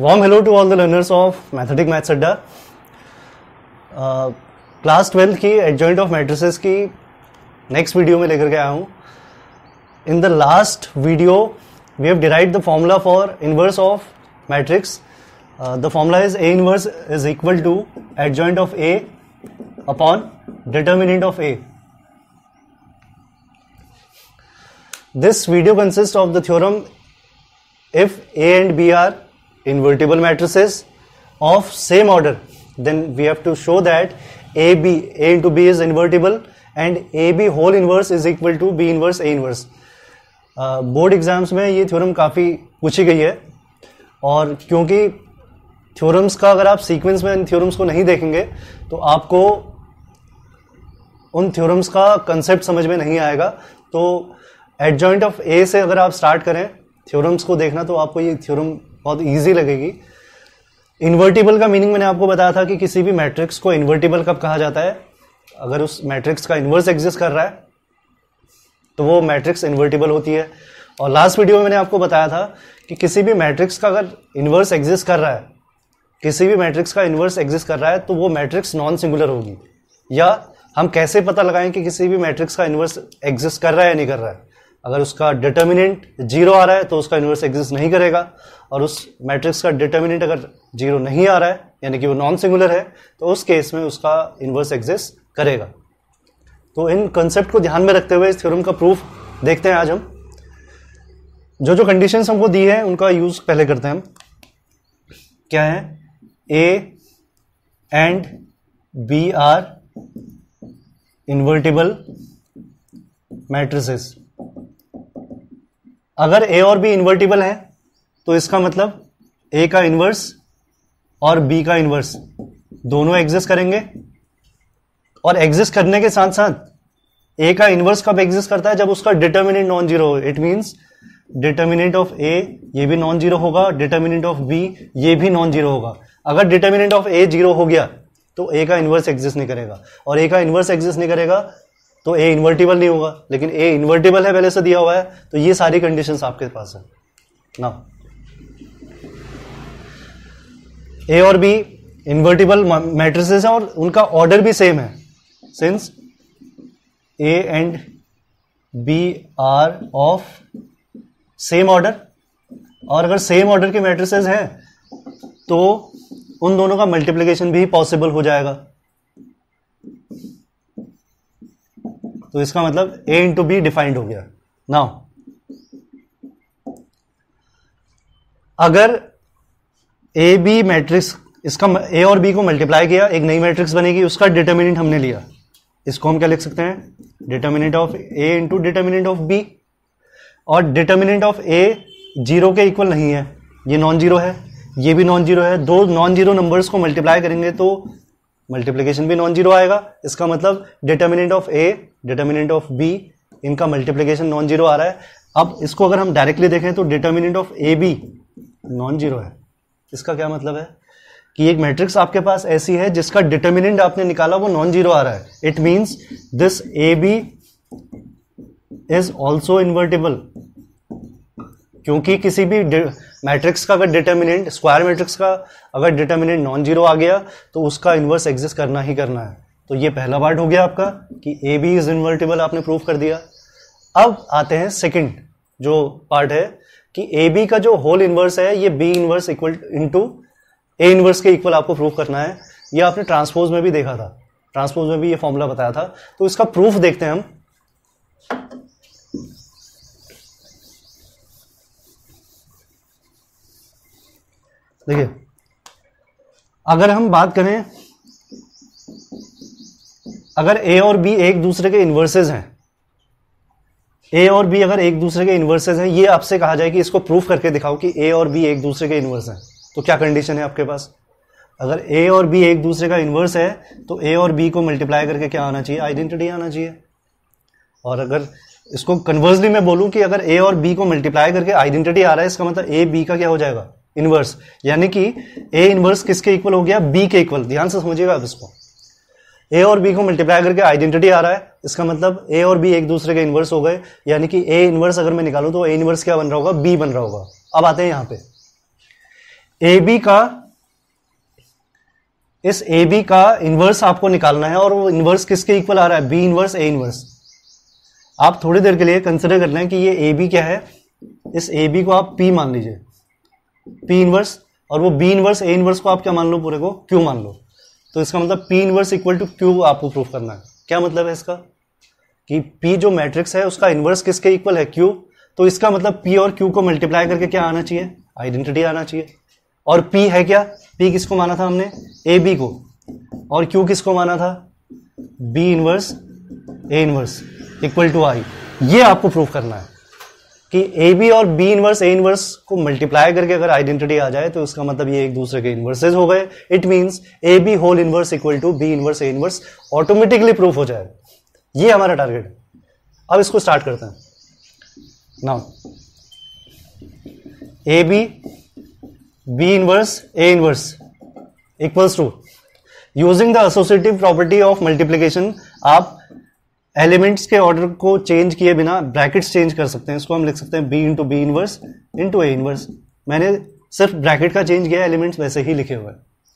warm hello to all the learners of mathematic maths Adda class twelfth की joint of matrices की next video में लेकर के आया हूँ in the last video we have derived the formula for inverse of matrix. Uh, the formula is A inverse is equal to adjoint of A upon determinant of A. This video consists of the theorem if A and B are invertible matrices of same order then we have to show that AB A into B is invertible and AB whole inverse is equal to B inverse A inverse board exams में ये theorem काफ़ी पूछी गई है और क्योंकि theorems का अगर आप सीक्वेंस में इन थ्योरम्स को नहीं देखेंगे तो आपको उन थ्योरम्स का कंसेप्ट समझ में नहीं आएगा तो एट जॉइंट ऑफ ए से अगर आप स्टार्ट करें थ्योरम्स को देखना तो आपको ये थ्योरम बहुत ईजी लगेगी इन्वर्टिबल का मीनिंग मैंने आपको बताया था कि किसी भी मैट्रिक्स को इन्वर्टिबल कब कहा जाता है अगर उस मैट्रिक्स का इन्वर्स एग्जिस्ट कर रहा है तो वो मैट्रिक्स इन्वर्टिबल होती है और लास्ट वीडियो में मैंने आपको बताया था कि किसी भी मैट्रिक्स का अगर इन्वर्स एग्जिस्ट कर रहा है किसी भी मैट्रिक्स का इन्वर्स एग्जिस्ट कर रहा है तो वो मैट्रिक्स नॉन सिंगुलर होगी या हम कैसे पता लगाएं कि किसी भी मैट्रिक्स का इन्वर्स एग्जिस्ट कर रहा है या नहीं कर रहा है अगर उसका डिटर्मिनेंट जीरो आ रहा है तो उसका इन्वर्स एग्जिस्ट नहीं करेगा और उस मैट्रिक्स का डिटर्मिनेंट अगर जीरो नहीं आ रहा है यानी कि वो नॉन सिंगुलर है तो उस केस में उसका इन्वर्स एग्जिस्ट करेगा तो इन कंसेप्ट को ध्यान में रखते हुए इस थ्योरम का प्रूफ देखते हैं आज हम जो जो कंडीशंस हमको दी है उनका यूज़ पहले करते हैं हम क्या है A and B are invertible matrices अगर ए और बी इन्वर्टिबल है तो इसका मतलब ए का इन्वर्स और बी का इन्वर्स दोनों एग्जिस्ट करेंगे और एग्जिस्ट करने के साथ साथ ए का इनवर्स कब एग्जिस्ट करता है जब उसका डिटर्मिनेंट नॉन जीरो हो it means determinant of A ये भी नॉन जीरो होगा डिटर्मिनेंट ऑफ बी ये भी नॉन जीरो होगा अगर डिटर्मिनेंट ऑफ ए जीरो हो गया तो ए का इन्वर्स एग्जिस्ट नहीं करेगा और ए का इन्वर्स एग्जिस्ट नहीं करेगा तो ए इन्वर्टिबल नहीं होगा लेकिन ए इन्वर्टिबल है पहले से दिया हुआ है तो ये सारी कंडीशन आपके पास है ना ए और बी इन्वर्टिबल मैट्रिसेस है और उनका ऑर्डर भी सेम है since A and B are of same order और अगर सेम ऑर्डर के मैट्रिसेस हैं तो उन दोनों का मल्टीप्लिकेशन भी पॉसिबल हो जाएगा तो इसका मतलब ए इंटू बी डिफाइंड हो गया नाउ अगर ए बी मैट्रिक्स इसका ए और बी को मल्टीप्लाई किया एक नई मैट्रिक्स बनेगी उसका डिटर्मिनेंट हमने लिया इसको हम क्या लिख सकते हैं determinant of A into determinant of B और डिटर्मिनेंट ऑफ ए जीरो के इक्वल नहीं है ये नॉन जीरो है ये भी नॉन जीरो है दो नॉन जीरो नंबर्स को मल्टीप्लाई करेंगे तो मल्टीप्लीकेशन भी नॉन जीरो आएगा इसका मतलब determinant of A determinant of B इनका मल्टीप्लीकेशन नॉन जीरो आ रहा है अब इसको अगर हम डायरेक्टली देखें तो determinant of A B non zero है इसका क्या मतलब है कि एक मैट्रिक्स आपके पास ऐसी है जिसका डिटर्मिनेंट आपने निकाला वो नॉन जीरो आ रहा है it means this A B is also invertible क्योंकि किसी भी मैट्रिक्स का अगर डिटर्मिनेंट स्क्वायर मैट्रिक्स का अगर डिटर्मिनेंट नॉन जीरो आ गया तो उसका इन्वर्स एग्जिस्ट करना ही करना है तो ये पहला पार्ट हो गया आपका कि ए बी इज इन्वर्टेबल आपने प्रूव कर दिया अब आते हैं सेकंड जो पार्ट है कि ए बी का जो होल इन्वर्स है ये B inverse equal into A inverse के इक्वल आपको प्रूफ करना है यह आपने ट्रांसपोज में भी देखा था ट्रांसपोज में भी ये फॉर्मूला बताया था तो इसका प्रूफ देखते हैं हम देखिए अगर हम बात करें अगर ए और बी एक दूसरे के इन्वर्सेज हैं ए और बी अगर एक दूसरे के इन्वर्सेज हैं ये आपसे कहा जाए कि इसको प्रूफ करके दिखाओ कि ए और बी एक दूसरे के इन्वर्स हैं तो क्या कंडीशन है आपके पास अगर ए और बी एक दूसरे का इन्वर्स है तो ए और बी को मल्टीप्लाई करके क्या आना चाहिए आइडेंटिटी आना चाहिए और अगर इसको कन्वर्सली मैं बोलूं कि अगर ए और बी को मल्टीप्लाई करके आइडेंटिटी आ रहा है इसका मतलब ए बी का क्या हो जाएगा इन्वर्स यानी कि ए इन्वर्स किसके इक्वल हो गया बी के इक्वल ध्यान से समझिएगा आप इसको ए और बी को मल्टीप्लाई करके आइडेंटिटी आ रहा है इसका मतलब ए और बी एक दूसरे के इन्वर्स हो गए यानी कि ए इन्वर्स अगर मैं निकालूं तो ए इन्वर्स क्या बन रहा होगा बी बन रहा होगा अब आते हैं यहाँ पे ए बी का इस ए बी का इन्वर्स आपको निकालना है और वो इन्वर्स किसके इक्वल आ रहा है बी इन्वर्स ए इन्वर्स आप थोड़ी देर के लिए कंसिडर कर लें कि ये ए बी क्या है इस ए बी को आप पी मान लीजिए पी इन्वर्स और वो बी इन्वर्स ए इन्वर्स को आप क्या मान लो पूरे को क्यू मान लो तो इसका मतलब P inverse equal to Q आपको प्रूफ करना है क्या मतलब है इसका कि पी जो मैट्रिक्स है उसका इन्वर्स किसके इक्वल है क्यू तो इसका मतलब पी और क्यू को मल्टीप्लाई करके क्या आना चाहिए आइडेंटिटी आना चाहिए और पी है क्या पी किसको माना था हमने ए बी को और क्यू किसको माना था B inverse A inverse equal to I ये आपको प्रूफ करना है कि ए बी और बी इनवर्स ए इनवर्स को मल्टीप्लाई करके अगर आइडेंटिटी आ जाए तो उसका मतलब ये एक दूसरे के इनवर्सेज हो गए it means A B whole inverse equal to B inverse A inverse automatically proof हो जाए ये हमारा टारगेट है अब इसको स्टार्ट करते हैं now A B B inverse A inverse equals to using the associative property of multiplication आप एलिमेंट्स के ऑर्डर को चेंज किए बिना ब्रैकेट्स चेंज कर सकते हैं इसको हम लिख सकते हैं B into B inverse into A inverse मैंने सिर्फ ब्रैकेट का चेंज किया एलिमेंट्स वैसे ही लिखे हुए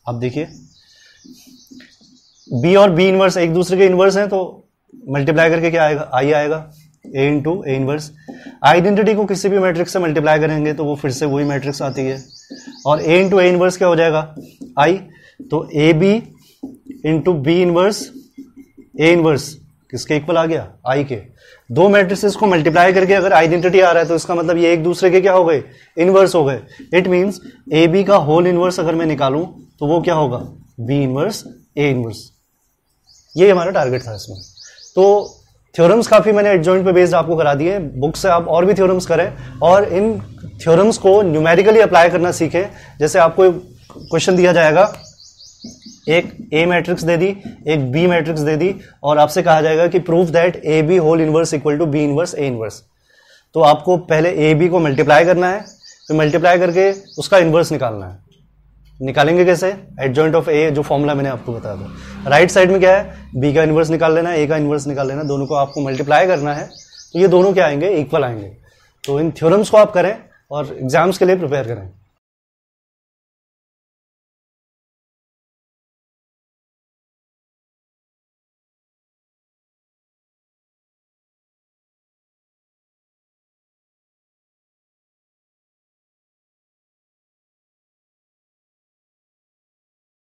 आप देखिए बी और बी इनवर्स एक दूसरे के इनवर्स हैं तो मल्टीप्लाई करके क्या आएगा आई आएगा A into A inverse identity को किसी भी मैट्रिक्स से मल्टीप्लाई करेंगे तो वो फिर से वही मैट्रिक्स आती है और ए इंटू ए इनवर्स क्या हो जाएगा आई तो A B into B inverse A inverse किसके इक्वल आ गया आई के दो मैट्रिसेस को मल्टीप्लाई करके अगर आइडेंटिटी आ रहा है तो इसका मतलब ये एक दूसरे के क्या हो गए इनवर्स हो गए इट मीन्स ए बी का होल इनवर्स अगर मैं निकालूं तो वो क्या होगा बी इनवर्स ए इनवर्स ये हमारा टारगेट था इसमें तो थ्योरम्स काफ़ी मैंने एडजॉइंट पे बेस्ड आपको करा दिए बुक से आप और भी थ्योरम्स करें और इन थ्योरम्स को न्यूमेरिकली अप्लाई करना सीखें जैसे आपको क्वेश्चन दिया जाएगा एक ए मैट्रिक्स दे दी एक बी मैट्रिक्स दे दी और आपसे कहा जाएगा कि proof that A B whole inverse equal to B inverse A inverse तो आपको पहले ए बी को मल्टीप्लाई करना है फिर मल्टीप्लाई करके उसका इनवर्स निकालना है निकालेंगे कैसे एट जॉइंट ऑफ ए जो फॉर्मूला मैंने आपको बताया था राइट साइड में क्या है बी का इन्वर्स निकाल लेना ए का इन्वर्स निकाल लेना दोनों को आपको मल्टीप्लाई करना है तो ये दोनों क्या आएंगे इक्वल आएंगे तो इन थ्योरम्स को आप करें और एग्जाम्स के लिए प्रिपेयर करें